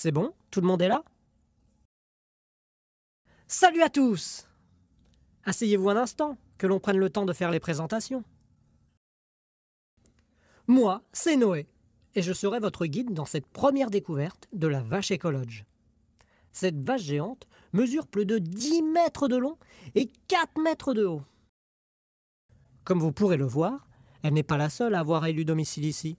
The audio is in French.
C'est bon Tout le monde est là Salut à tous Asseyez-vous un instant, que l'on prenne le temps de faire les présentations. Moi, c'est Noé, et je serai votre guide dans cette première découverte de la vache écologe. Cette vache géante mesure plus de 10 mètres de long et 4 mètres de haut. Comme vous pourrez le voir, elle n'est pas la seule à avoir élu domicile ici,